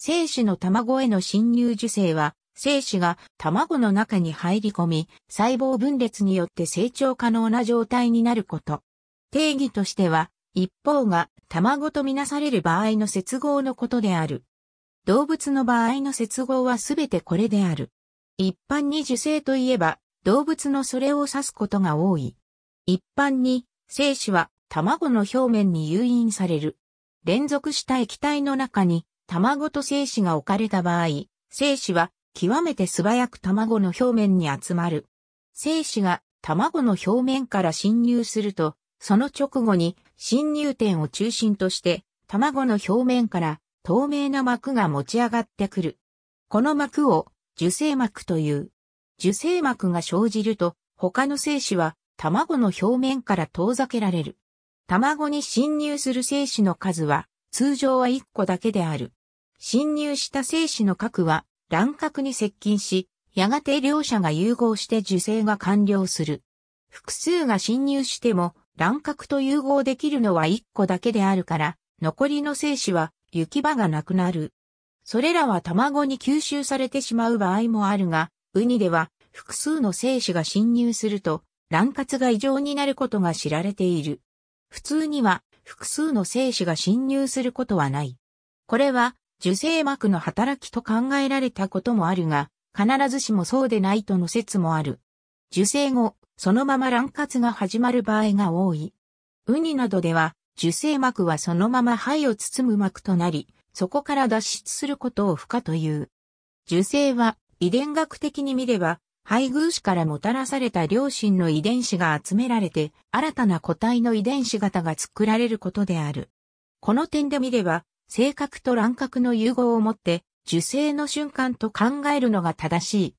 精子の卵への侵入受精は、精子が卵の中に入り込み、細胞分裂によって成長可能な状態になること。定義としては、一方が卵とみなされる場合の接合のことである。動物の場合の接合はすべてこれである。一般に受精といえば、動物のそれを指すことが多い。一般に、精子は卵の表面に誘引される。連続した液体の中に卵と精子が置かれた場合、精子は極めて素早く卵の表面に集まる。精子が卵の表面から侵入すると、その直後に侵入点を中心として、卵の表面から透明な膜が持ち上がってくる。この膜を受精膜という。受精膜が生じると、他の精子は卵の表面から遠ざけられる。卵に侵入する精子の数は通常は1個だけである。侵入した精子の核は卵核に接近し、やがて両者が融合して受精が完了する。複数が侵入しても卵核と融合できるのは1個だけであるから、残りの精子は行き場がなくなる。それらは卵に吸収されてしまう場合もあるが、ウニでは複数の精子が侵入すると、卵活が異常になることが知られている。普通には複数の精子が侵入することはない。これは受精膜の働きと考えられたこともあるが、必ずしもそうでないとの説もある。受精後、そのまま卵活が始まる場合が多い。ウニなどでは、受精膜はそのまま肺を包む膜となり、そこから脱出することを不可という。受精は、遺伝学的に見れば、配偶子からもたらされた両親の遺伝子が集められて、新たな個体の遺伝子型が作られることである。この点で見れば、性格と乱獲の融合をもって、受精の瞬間と考えるのが正しい。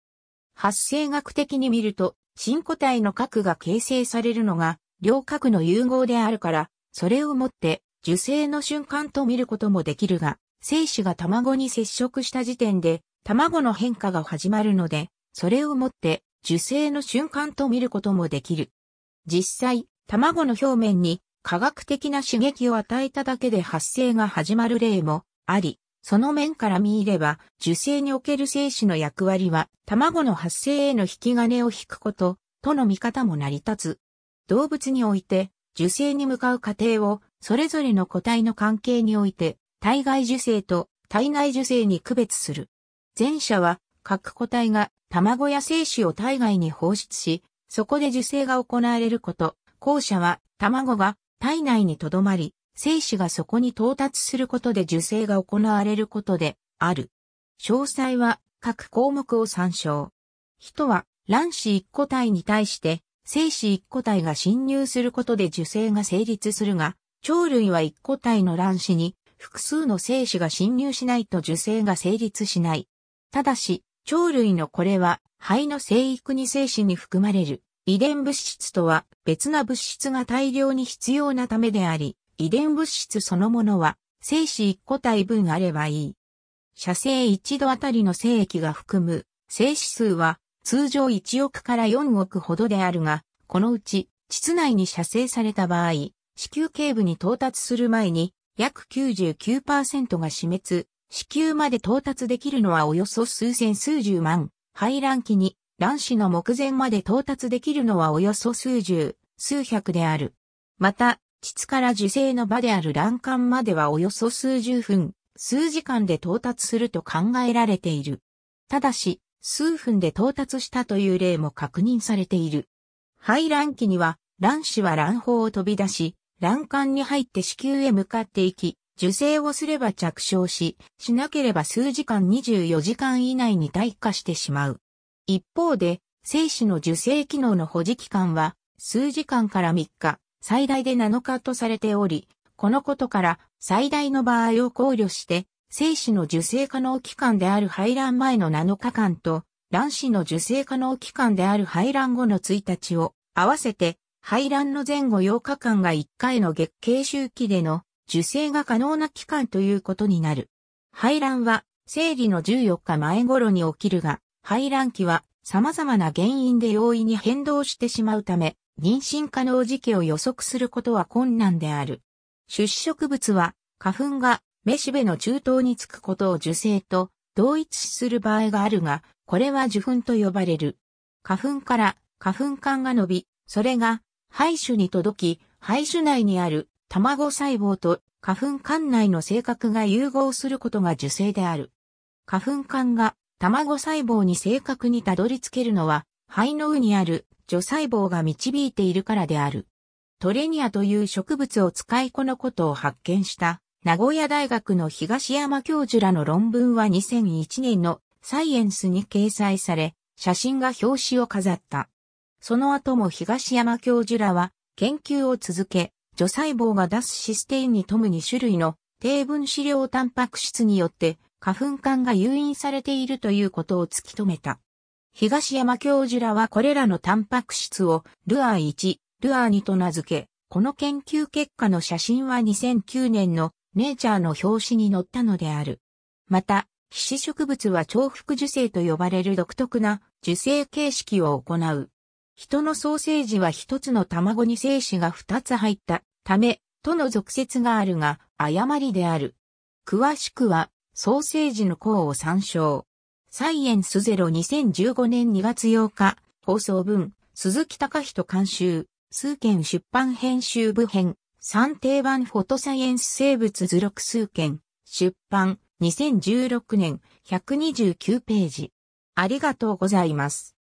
発生学的に見ると、新個体の核が形成されるのが、両核の融合であるから、それをもって、受精の瞬間と見ることもできるが、精子が卵に接触した時点で、卵の変化が始まるので、それをもって、受精の瞬間と見ることもできる。実際、卵の表面に科学的な刺激を与えただけで発生が始まる例もあり、その面から見入れば、受精における精子の役割は、卵の発生への引き金を引くこと、との見方も成り立つ。動物において、受精に向かう過程を、それぞれの個体の関係において、体外受精と体内受精に区別する。前者は、各個体が卵や精子を体外に放出し、そこで受精が行われること、後者は卵が体内にとどまり、精子がそこに到達することで受精が行われることである。詳細は各項目を参照。人は卵子1個体に対して精子1個体が侵入することで受精が成立するが、鳥類は1個体の卵子に複数の精子が侵入しないと受精が成立しない。ただし、鳥類のこれは肺の生育に精子に含まれる遺伝物質とは別な物質が大量に必要なためであり、遺伝物質そのものは精子1個体分あればいい。射精1度あたりの精液が含む精子数は通常1億から4億ほどであるが、このうち膣内に射精された場合、子宮頸部に到達する前に約99%が死滅、子宮まで到達できるのはおよそ数千数十万、排卵期に卵子の目前まで到達できるのはおよそ数十、数百である。また、膣から受精の場である卵管まではおよそ数十分、数時間で到達すると考えられている。ただし、数分で到達したという例も確認されている。排卵期には、卵子は卵胞を飛び出し、卵管に入って子宮へ向かっていき、受精をすれば着床し、しなければ数時間24時間以内に退化してしまう。一方で、精子の受精機能の保持期間は、数時間から3日、最大で7日とされており、このことから最大の場合を考慮して、精子の受精可能期間である排卵前の7日間と、卵子の受精可能期間である排卵後の1日を合わせて、排卵の前後8日間が1回の月経周期での受精が可能な期間ということになる。排卵は生理の14日前頃に起きるが、排卵期は様々な原因で容易に変動してしまうため、妊娠可能時期を予測することは困難である。出植物は花粉がめしべの中東につくことを受精と同一視する場合があるが、これは受粉と呼ばれる。花粉から花粉管が伸び、それが肺種に届き、肺種内にある卵細胞と花粉管内の性格が融合することが受精である。花粉管が卵細胞に正確にたどり着けるのは、肺の上にある除細胞が導いているからである。トレニアという植物を使いこのことを発見した名古屋大学の東山教授らの論文は2001年のサイエンスに掲載され、写真が表紙を飾った。その後も東山教授らは研究を続け、除細胞が出すシステインに富む2種類の低分子量タンパク質によって花粉管が誘引されているということを突き止めた。東山教授らはこれらのタンパク質をルアー1、ルアー2と名付け、この研究結果の写真は2009年のネイチャーの表紙に載ったのである。また、皮脂植物は重複受精と呼ばれる独特な受精形式を行う。人のソーセージは一つの卵に精子が二つ入ったため、との俗説があるが、誤りである。詳しくは、ソーセージの項を参照。サイエンスゼロ2015年2月8日、放送分、鈴木隆人監修、数件出版編集部編、三定版フォトサイエンス生物図録数件、出版、2016年、129ページ。ありがとうございます。